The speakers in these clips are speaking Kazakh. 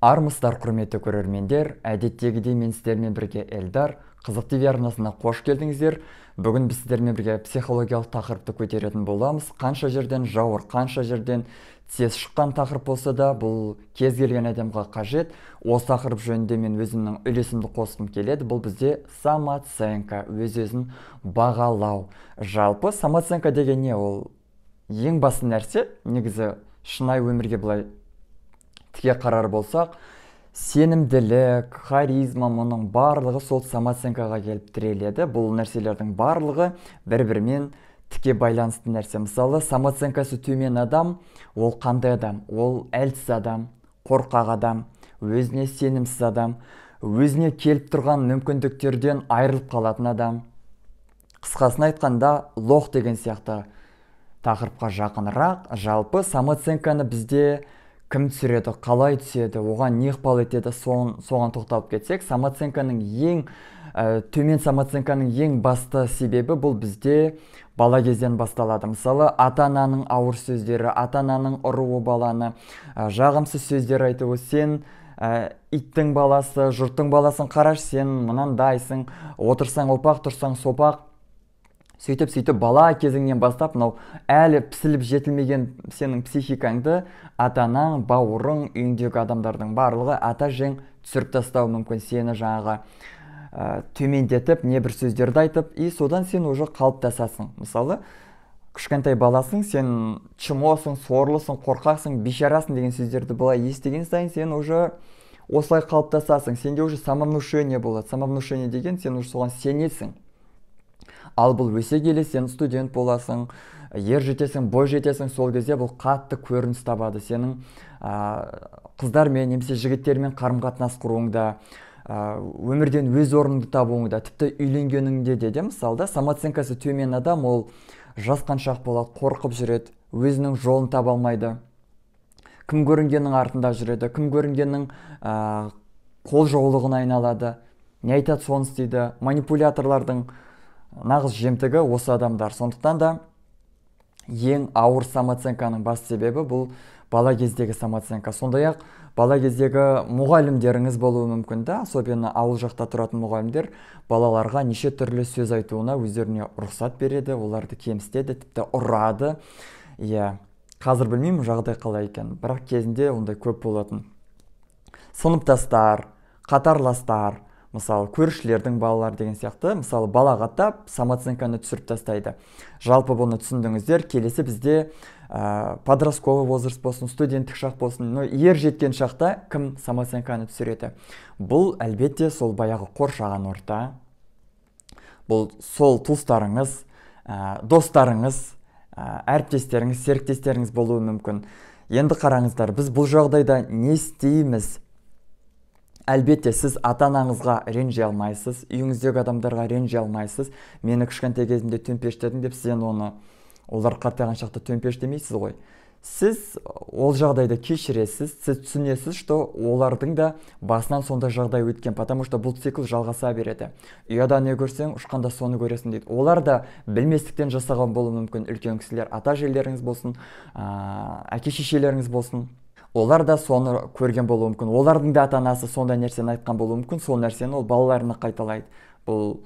армысыздар құрметті көрермендер әдеттегідей мен сіздермен бірге эльдар қызық тв қош келдіңіздер бүгін біз сіздермен бірге психологиялық тақырыпты көтеретін боламыз қанша жерден жауыр қанша жерден тез шыққан тақырып болса да бұл кез келген адамға қажет осы тақырып жөнінде мен өзімнің үлесімді қосқым келеді бұл бізде самооценка өз өзін бағалау жалпы самооценка деген не ол ең басты нәрсе негізі шынайы өмірге былай тіке қарар болсақ сенімділік харизма мұның барлығы сол самооценкаға келіп тіреледі бұл нәрселердің барлығы бір бірімен тіке байланысты нәрсе мысалы самооценкасы төмен адам ол қандай адам ол әлсіз адам қорқақ адам өзіне сенімсіз адам өзіне келіп тұрған мүмкіндіктерден айырылып қалатын адам қысқасын айтқанда лох деген сияқты тақырыпқа жақынырақ жалпы самооценканы бізде кім түсіреді қалай түседі оған не ықпал етеді соған, соған тоқталып кетсек самооценканың ең ә, төмен самооценканың ең басты себебі бұл бізде бала кезден басталады мысалы ата ананың ауыр сөздері ата ананың ұруы баланы ә, жағымсыз сөздер айтуы сен ә, иттің баласы жұрттың баласын қарашы сен мынандайсың отырсаң опақ тұрсаң сопақ сөйтіп сөйтіп бала кезіңнен бастап мынау әлі пісіліп жетілмеген сенің психикаңды ата анаң бауырың үйіңдегі адамдардың барлығы ата жең түсіріп тастауы мүмкін сені жаңағы ә, төмендетіп небір сөздерді айтып и содан сен уже қалыптасасың мысалы кішкентай баласың сен чмосың сорлысың қорқақсың бейшарасың деген сөздерді былай естіген сайын сен уже осылай қалыптасасың сенде уже самовнушение болады самовнушение деген сен уже соған сенесің ал бұл өсе келе сен студент боласың ер жетесің бой жетесің сол кезде бұл қатты көрініс табады сенің ә, қыздармен немесе жігіттермен қарым қатынас құруыңда ә, өмірден өз орныңды табуыңда тіпті үйленгеніңде де де мысалы самооценкасы төмен адам ол жасқаншақ болады қорқып жүреді өзінің жолын таба алмайды кім көрінгеннің артында жүреді кім көрінгеннің ә, қол айналады не айтады соны істейді манипуляторлардың нағыз жемтігі осы адамдар сондықтан да ең ауыр самооценканың бас себебі бұл бала кездегі самооценка сондай ақ бала кездегі мұғалімдеріңіз болуы мүмкін да особенно ауыл жақта тұратын мұғалімдер балаларға неше түрлі сөз айтуына өздеріне рұқсат береді оларды кемсітеді тіпті ұрады иә қазір білмеймін жағдай қалай екен бірақ кезінде ондай көп болатын сыныптастар қатарластар мысалы көршілердің балалары деген сияқты мысалы балағаттап самооценканы түсіріп тастайды жалпы бұны түсіндіңіздер келесі бізде ә, подростковый возраст болсын студенттік шақ болсын но ер жеткен шақта кім самооценканы түсіреді бұл әлбетте сол баяғы қоршаған орта бұл сол туыстарыңыз ә, достарыңыз ә, әріптестеріңіз серіктестеріңіз болуы мүмкін енді қараңыздар біз бұл жағдайда не істейміз әлбетте сіз ата анаңызға ренжи алмайсыз үйіңіздегі адамдарға ренжи алмайсыз мені кішкентай кезімде төмпештедің деп сен оны олар қартайған шақта төмпеш демейсіз ғой сіз ол жағдайды кешіресіз сіз түсінесіз что олардың да басынан сондай жағдай өткен потому что бұл цикл жалғаса береді ұяда не көрсең ұшқанда соны көресің дейді олар да білместіктен жасаған болуы мүмкін үлкен кісілер ата әжелеріңіз болсын ә, әке шешелеріңіз болсын олар да соны көрген болуы мүмкін олардың да ата анасы сондай нәрсені айтқан болуы мүмкін сол нәрсені ол балаларына қайталайды бұл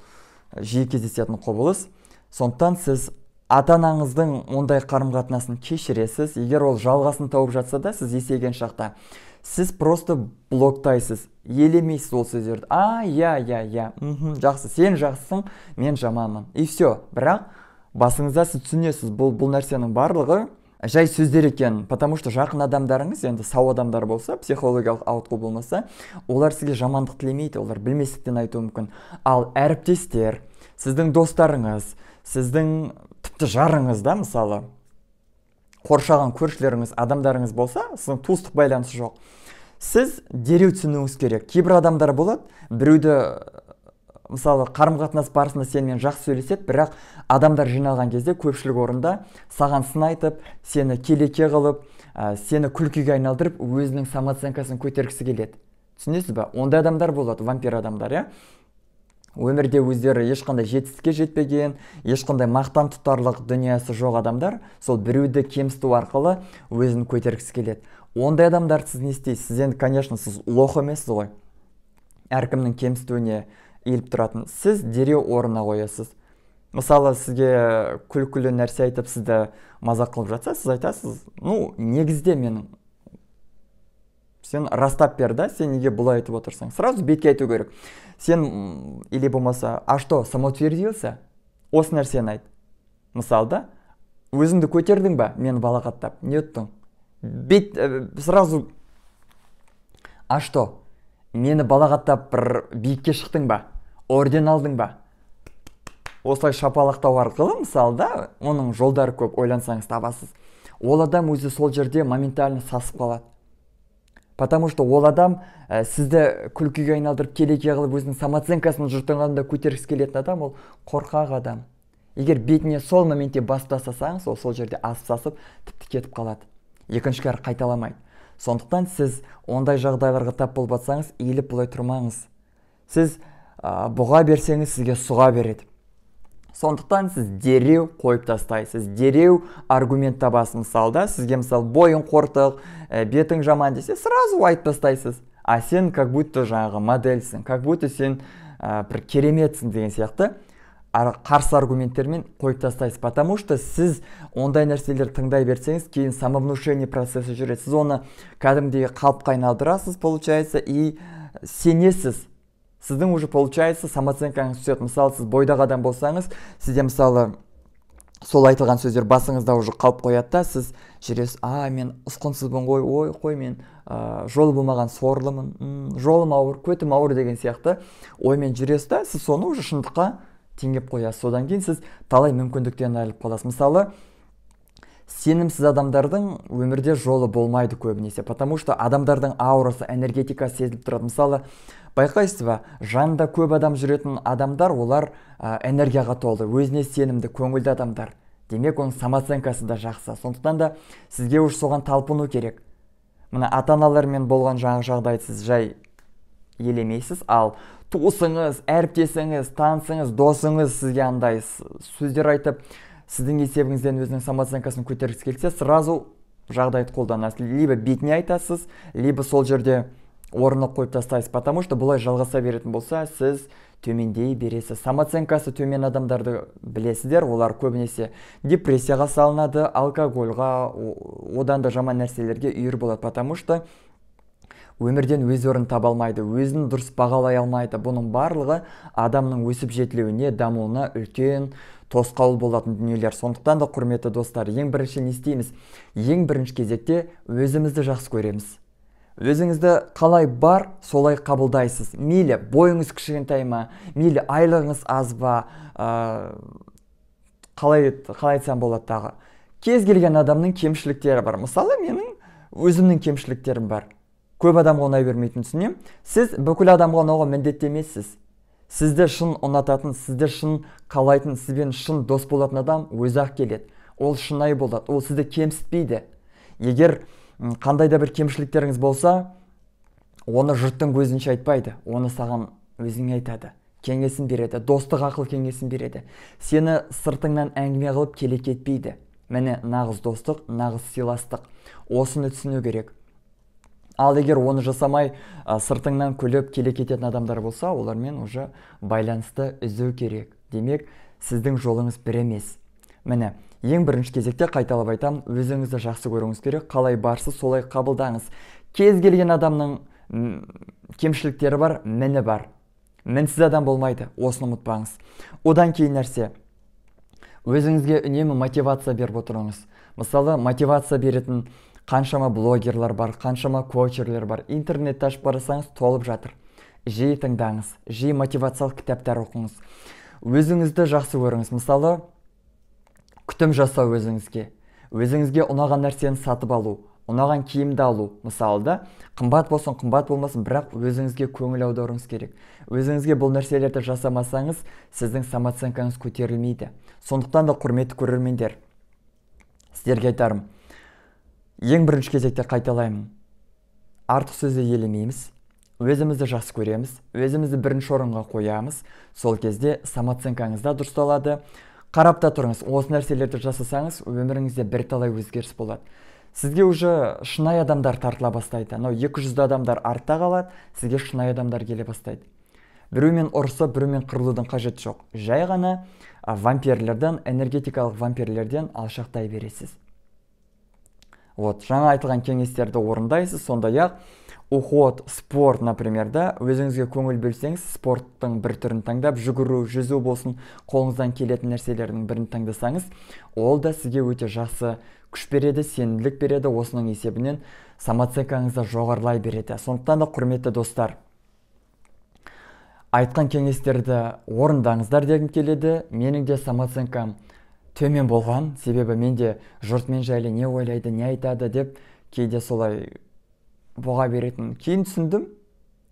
жиі кездесетін құбылыс сондықтан сіз ата анаңыздың ондай қарым қатынасын кешіресіз егер ол жалғасын тауып жатса да сіз есейген шақта сіз просто блоктайсыз елемейсіз ол сөздерді а иә иә иә жақсы сен жақсысың мен жаманмын и все бірақ басыңызда сіз түсінесіз бұл бұл нәрсенің барлығы жай сөздер екен потому что жақын адамдарыңыз енді сау адамдар болса психологиялық ауытқу болмаса олар сізге жамандық тілемейді олар білместіктен айтуы мүмкін ал әріптестер сіздің достарыңыз сіздің тіпті жарыңыз да мысалы қоршаған көршілеріңіз адамдарыңыз болса сіздің туыстық байланысы жоқ сіз дереу түсінуіңіз керек кейбір адамдар болады біреуді мысалы қарым қатынас барысында сенімен жақсы сөйлеседі бірақ адамдар жиналған кезде көпшілік орында саған сын айтып сені келеке қылып ә, сені күлкіге айналдырып өзінің самооценкасын көтергісі келеді түсінесіз ба ондай адамдар болады вампир адамдар иә өмірде өздері ешқандай жетістікке жетпеген ешқандай мақтан тұтарлық дүниесі жоқ адамдар сол біреуді кемсіту арқылы өзін көтергісі келеді ондай адамдар сіз не істейсіз сіз енді конечно сіз лох емессіз ғой әркімнің кемсітуіне иіліп тұратын сіз дереу орнына қоясыз мысалы сізге күлкілі нәрсе айтып сізді мазақ қылып жатса сіз айтасыз ну негізде менің сен растап бер да сен неге бұлай айтып отырсың сразу бетке айту керек сен или болмаса а что самоутвердился осы нәрсені айт мысалы да өзіңді көтердің ба мені балағаттап не ұттың бет э, сразу а что мені балағаттап бір биікке шықтың ба орден алдың ба осылай шапалақтау арқылы мысалы да оның жолдары көп ойлансаңыз табасыз ол адам өзі сол жерде моментально сасып қалады потому что ол адам ә, сізді күлкіге айналдырып келеке қылып өзінің самооценкасын жұрттың көтергісі келетін адам ол қорқақ адам егер бетіне сол моментте бас тастасаңыз ол сол жерде асып сасып тіпті кетіп қалады екінші қайталамайды сондықтан сіз ондай жағдайларға тап болып иіліп бұлай тұрмаңыз сіз бұға берсеңіз сізге сұға береді сондықтан сіз дереу қойып тастайсыз дереу аргумент табасыз салда, да сізге мысалы бойың қортық бетің жаман десе сразу айтып тастайсыз а сен как будто жаңағы модельсің как будто сен бір кереметсің деген сияқты қарсы аргументтермен қойып тастайсыз потому что сіз ондай нәрселерді тыңдай берсеңіз кейін самовнушение процессі жүреді сіз оны кәдімгідей қалыпқа айналдырасыз получается и сенесіз сіздің уже получается самооценкаңыз түседі мысалы сіз бойдақ адам болсаңыз сізде мысалы сол айтылған сөздер басыңызда уже қалып қояды да сіз жүресіз а мен ұсқынсызбын ғой ой қой мен ә, жолы болмаған сорлымын жолым ауыр көтім ауыр деген сияқты оймен жүресіз да сіз соны уже шындыққа теңеп қоясыз содан кейін сіз талай мүмкіндіктен айырылып қаласыз мысалы сенімсіз адамдардың өмірде жолы болмайды көбінесе потому что адамдардың аурасы энергетикасы сезіліп тұрады мысалы байқайсыз ба жанында көп адам жүретін адамдар олар энергияға толы өзіне сенімді көңілді адамдар демек оның самооценкасы да жақсы сондықтан да сізге уже соған талпыну керек мына ата аналармен болған жаңағы жағдайды сіз жай елемейсіз ал туысыңыз әріптесіңіз танысыңыз досыңыз сізге андай сөздер айтып сіздің есебіңізден өзінің самооценкасын көтергісі келсе сразу жағдайды қолданасыз либо бетіне айтасыз либо сол жерде орнына қойып тастайсыз потому что бұлай жалғаса беретін болса сіз төмендей бересіз самооценкасы төмен адамдарды білесіздер олар көбінесе депрессияға салынады алкогольға одан да жаман нәрселерге үйір болады потому что өмірден өз орнын таба алмайды өзін дұрыс бағалай алмайды бұның барлығы адамның өсіп жетілуіне дамуына үлкен тосқауыл болатын дүниелер сондықтан да құрметті достар ең бірінші не істейміз ең бірінші кезекте өзімізді жақсы көреміз өзіңізді қалай бар солай қабылдайсыз мейлі бойыңыз кішкентай ма мейлі айлығыңыз аз ба ә, қалай, қалай айтсам болады тағы кез келген адамның кемшіліктері бар мысалы менің өзімнің кемшіліктерім бар көп адамға ұнай бермейтінін түсінемін сіз бүкіл адамға ұнауға міндетті емессіз сізді шын ұнататын сізді шын қалайтын сізбен шын дос болатын адам өзі ақ келеді ол шынайы болады ол сізді кемсітпейді егер қандай да бір кемшіліктеріңіз болса оны жұрттың көзінше айтпайды оны саған өзің айтады кеңесін береді достық ақыл кеңесін береді сені сыртыңнан әңгіме қылып келе кетпейді міне нағыз достық нағыз сыйластық осыны түсіну керек ал егер оны жасамай ә, сыртыңнан күліп келе кететін адамдар болса олармен уже байланысты үзу керек демек сіздің жолыңыз бір емес міне ең бірінші кезекте қайталап айтамын өзіңізді жақсы көруіңіз керек қалай барсыз солай қабылдаңыз кез келген адамның кемшіліктері бар міні бар мінсіз адам болмайды осыны ұмытпаңыз одан кейін нәрсе өзіңізге үнемі мотивация беріп отырыңыз мысалы мотивация беретін қаншама блогерлар бар қаншама коучерлер бар интернетті ашып қарасаңыз толып жатыр жиі тыңдаңыз жиі мотивациялық кітаптар оқыңыз өзіңізді жақсы көріңіз мысалы күтім жасау өзіңізге өзіңізге ұнаған нәрсені сатып алу ұнаған киімді алу мысалы да қымбат болсын қымбат болмасын бірақ өзіңізге көңіл аударуыңыз керек өзіңізге бұл нәрселерді жасамасаңыз сіздің самооценкаңыз көтерілмейді сондықтан да құрметті көрермендер сіздерге айтарым ең бірінші кезекте қайталаймын артық сөзді елемейміз өзімізді жақсы көреміз өзімізді бірінші орынға қоямыз сол кезде самооценкаңыз да дұрысталады қарап та тұрыңыз осы нәрселерді жасасаңыз өміріңізде бірталай өзгеріс болады сізге уже шынайы адамдар тартыла бастайды анау екі жүзді адамдар артта қалады сізге шынайы адамдар келе бастайды біреумен ұрысып біреумен қырылудың қажеті жоқ жай ғана вампирлерден энергетикалық вампирлерден алшақтай бересіз вот жаңа айтылған кеңестерді орындайсыз сондай ақ уход спорт например да өзіңізге көңіл бөлсеңіз спорттың бір түрін таңдап жүгіру жүзу болсын қолыңыздан келетін нәрселердің бірін таңдасаңыз ол да сізге өте жақсы күш береді сенімділік береді осының есебінен самооценкаңыз да жоғарылай береді сондықтан да құрметті достар айтқан кеңестерді орындаңыздар дегім келеді менің де самооценкам төмен болған себебі менде жұртмен жайлы не ойлайды не айтады деп кейде солай бұға беретін кейін түсіндім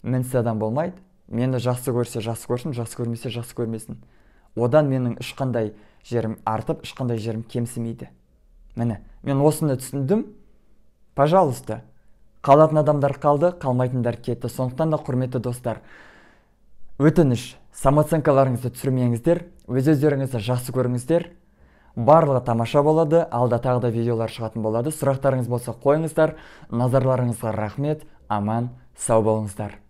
мінсіз адам болмайды мені жақсы көрсе жақсы көрсін жақсы көрмесе жақсы көрмесін одан менің ешқандай жерім артып ешқандай жерім кемсімейді міне мен осыны түсіндім пожалуйста қалатын адамдар қалды қалмайтындар кетті сондықтан да құрметті достар өтініш самооценкаларыңызды түсірмеңіздер өз өздеріңізді жақсы көріңіздер барлығы тамаша болады алда тағы да видеолар шығатын болады сұрақтарыңыз болса қойыңыздар назарларыңызға рахмет аман сау болыңыздар